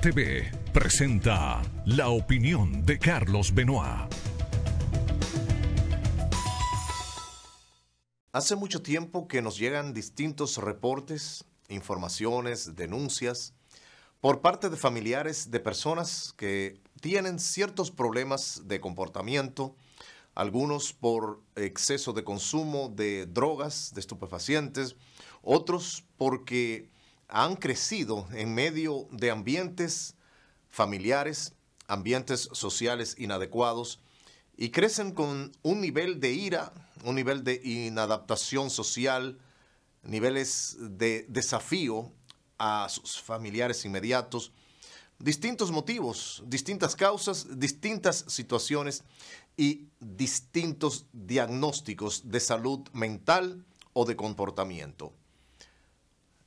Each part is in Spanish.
TV presenta la opinión de Carlos Benoit. Hace mucho tiempo que nos llegan distintos reportes, informaciones, denuncias por parte de familiares de personas que tienen ciertos problemas de comportamiento, algunos por exceso de consumo de drogas, de estupefacientes, otros porque han crecido en medio de ambientes familiares, ambientes sociales inadecuados y crecen con un nivel de ira, un nivel de inadaptación social, niveles de desafío a sus familiares inmediatos, distintos motivos, distintas causas, distintas situaciones y distintos diagnósticos de salud mental o de comportamiento.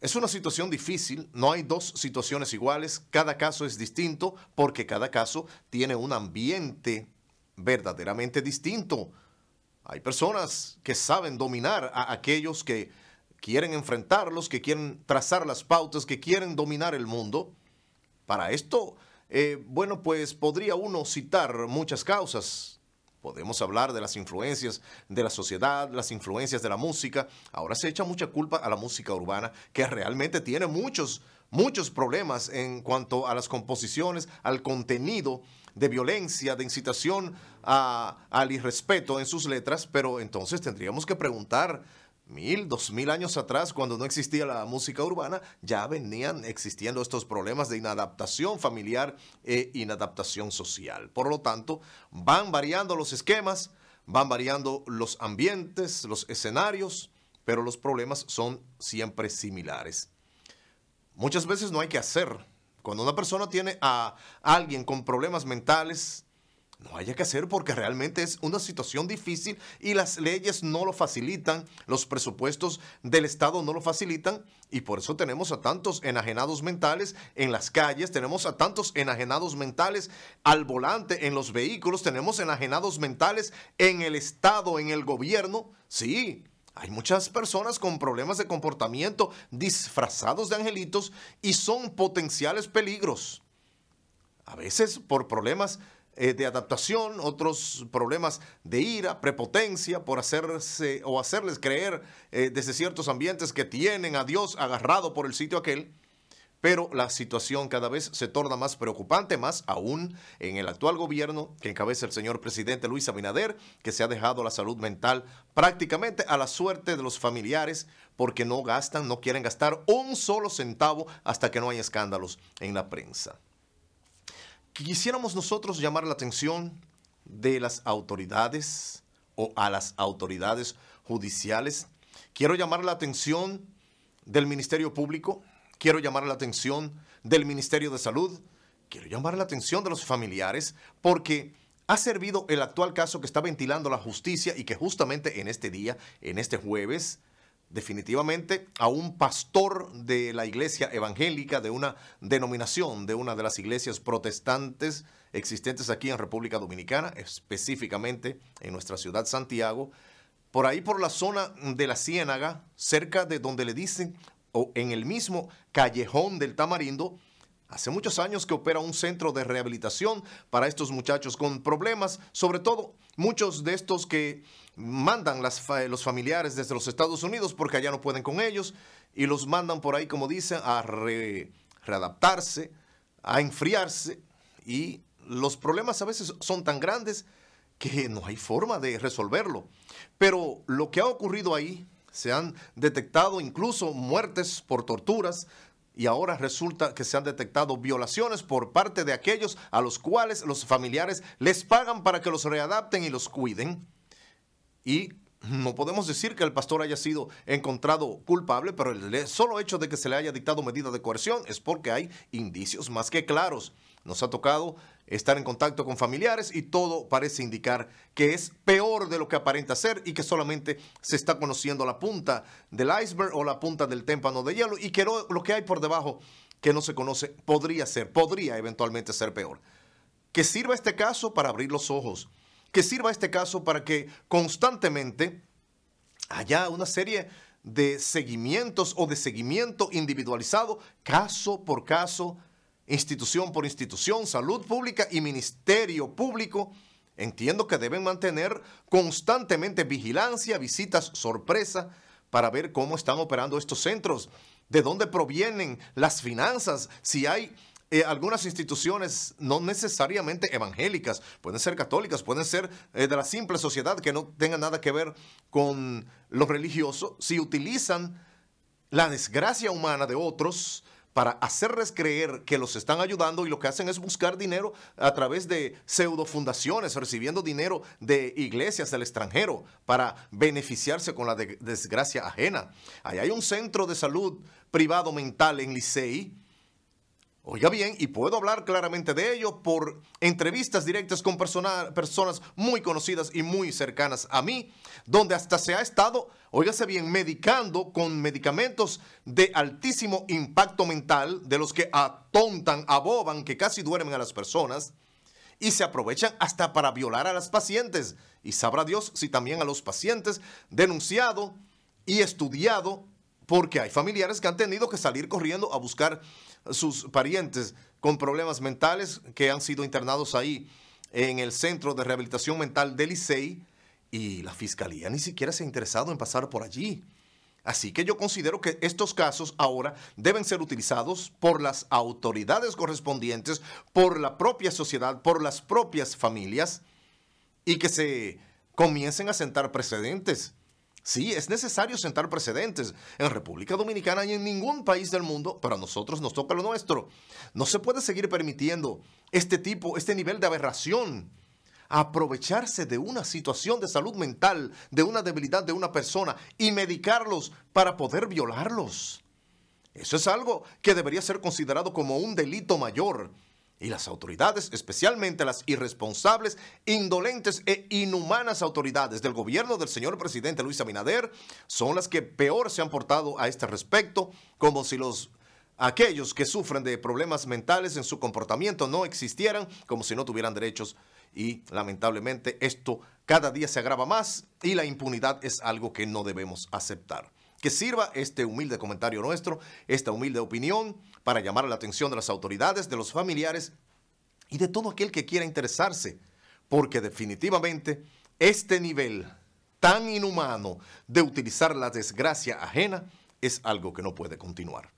Es una situación difícil, no hay dos situaciones iguales, cada caso es distinto porque cada caso tiene un ambiente verdaderamente distinto. Hay personas que saben dominar a aquellos que quieren enfrentarlos, que quieren trazar las pautas, que quieren dominar el mundo. Para esto, eh, bueno, pues podría uno citar muchas causas. Podemos hablar de las influencias de la sociedad, las influencias de la música. Ahora se echa mucha culpa a la música urbana, que realmente tiene muchos, muchos problemas en cuanto a las composiciones, al contenido de violencia, de incitación al irrespeto en sus letras, pero entonces tendríamos que preguntar mil, dos mil años atrás, cuando no existía la música urbana, ya venían existiendo estos problemas de inadaptación familiar e inadaptación social. Por lo tanto, van variando los esquemas, van variando los ambientes, los escenarios, pero los problemas son siempre similares. Muchas veces no hay que hacer. Cuando una persona tiene a alguien con problemas mentales, no haya que hacer porque realmente es una situación difícil y las leyes no lo facilitan, los presupuestos del Estado no lo facilitan y por eso tenemos a tantos enajenados mentales en las calles, tenemos a tantos enajenados mentales al volante, en los vehículos, tenemos enajenados mentales en el Estado, en el gobierno. Sí, hay muchas personas con problemas de comportamiento disfrazados de angelitos y son potenciales peligros. A veces por problemas eh, de adaptación, otros problemas de ira, prepotencia por hacerse o hacerles creer eh, desde ciertos ambientes que tienen a Dios agarrado por el sitio aquel. Pero la situación cada vez se torna más preocupante, más aún en el actual gobierno que encabeza el señor presidente Luis Abinader, que se ha dejado la salud mental prácticamente a la suerte de los familiares porque no gastan, no quieren gastar un solo centavo hasta que no hay escándalos en la prensa quisiéramos nosotros llamar la atención de las autoridades o a las autoridades judiciales. Quiero llamar la atención del Ministerio Público, quiero llamar la atención del Ministerio de Salud, quiero llamar la atención de los familiares, porque ha servido el actual caso que está ventilando la justicia y que justamente en este día, en este jueves, definitivamente a un pastor de la iglesia evangélica, de una denominación, de una de las iglesias protestantes existentes aquí en República Dominicana, específicamente en nuestra ciudad Santiago, por ahí por la zona de la Ciénaga, cerca de donde le dicen, o en el mismo callejón del Tamarindo, Hace muchos años que opera un centro de rehabilitación para estos muchachos con problemas, sobre todo muchos de estos que mandan las los familiares desde los Estados Unidos porque allá no pueden con ellos y los mandan por ahí, como dicen, a readaptarse, a enfriarse y los problemas a veces son tan grandes que no hay forma de resolverlo. Pero lo que ha ocurrido ahí, se han detectado incluso muertes por torturas, y ahora resulta que se han detectado violaciones por parte de aquellos a los cuales los familiares les pagan para que los readapten y los cuiden. Y no podemos decir que el pastor haya sido encontrado culpable, pero el solo hecho de que se le haya dictado medida de coerción es porque hay indicios más que claros. Nos ha tocado estar en contacto con familiares y todo parece indicar que es peor de lo que aparenta ser y que solamente se está conociendo la punta del iceberg o la punta del témpano de hielo y que lo, que hay por debajo que no se conoce podría ser, podría eventualmente ser peor. Que sirva este caso para abrir los ojos, que sirva este caso para que constantemente haya una serie de seguimientos o de seguimiento individualizado, caso por caso, institución por institución, salud pública y ministerio público, entiendo que deben mantener constantemente vigilancia, visitas sorpresa, para ver cómo están operando estos centros, de dónde provienen las finanzas, si hay eh, algunas instituciones no necesariamente evangélicas, pueden ser católicas, pueden ser eh, de la simple sociedad que no tengan nada que ver con lo religioso, si utilizan la desgracia humana de otros para hacerles creer que los están ayudando y lo que hacen es buscar dinero a través de fundaciones, recibiendo dinero de iglesias del extranjero para beneficiarse con la desgracia ajena. Ahí hay un centro de salud privado mental en Licey Oiga bien, y puedo hablar claramente de ello por entrevistas directas con personas muy conocidas y muy cercanas a mí, donde hasta se ha estado, oígase bien, medicando con medicamentos de altísimo impacto mental, de los que atontan, aboban, que casi duermen a las personas, y se aprovechan hasta para violar a las pacientes. Y sabrá Dios si también a los pacientes denunciado y estudiado porque hay familiares que han tenido que salir corriendo a buscar sus parientes con problemas mentales que han sido internados ahí en el Centro de Rehabilitación Mental del ICEI y la Fiscalía ni siquiera se ha interesado en pasar por allí. Así que yo considero que estos casos ahora deben ser utilizados por las autoridades correspondientes, por la propia sociedad, por las propias familias y que se comiencen a sentar precedentes. Sí, es necesario sentar precedentes. En República Dominicana y en ningún país del mundo, pero a nosotros nos toca lo nuestro. No se puede seguir permitiendo este tipo, este nivel de aberración aprovecharse de una situación de salud mental, de una debilidad de una persona y medicarlos para poder violarlos. Eso es algo que debería ser considerado como un delito mayor y las autoridades, especialmente las irresponsables, indolentes e inhumanas autoridades del gobierno del señor presidente Luis Abinader, son las que peor se han portado a este respecto, como si los aquellos que sufren de problemas mentales en su comportamiento no existieran, como si no tuvieran derechos. Y lamentablemente esto cada día se agrava más y la impunidad es algo que no debemos aceptar. Que sirva este humilde comentario nuestro, esta humilde opinión para llamar la atención de las autoridades, de los familiares y de todo aquel que quiera interesarse, porque definitivamente este nivel tan inhumano de utilizar la desgracia ajena es algo que no puede continuar.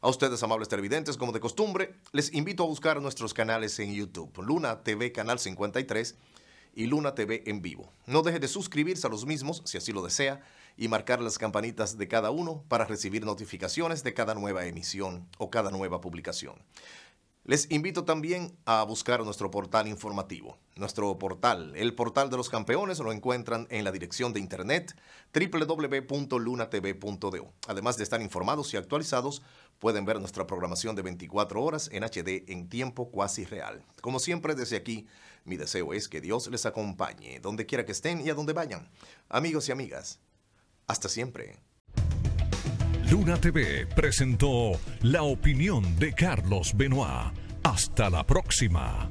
A ustedes, amables televidentes, como de costumbre, les invito a buscar nuestros canales en YouTube, Luna TV Canal 53, y Luna TV en vivo. No deje de suscribirse a los mismos si así lo desea y marcar las campanitas de cada uno para recibir notificaciones de cada nueva emisión o cada nueva publicación. Les invito también a buscar nuestro portal informativo. Nuestro portal, el portal de los campeones, lo encuentran en la dirección de internet www.lunatv.do. Además de estar informados y actualizados, pueden ver nuestra programación de 24 horas en HD en tiempo cuasi real. Como siempre, desde aquí mi deseo es que Dios les acompañe donde quiera que estén y a donde vayan. Amigos y amigas, hasta siempre. Luna TV presentó la opinión de Carlos Benoit. Hasta la próxima.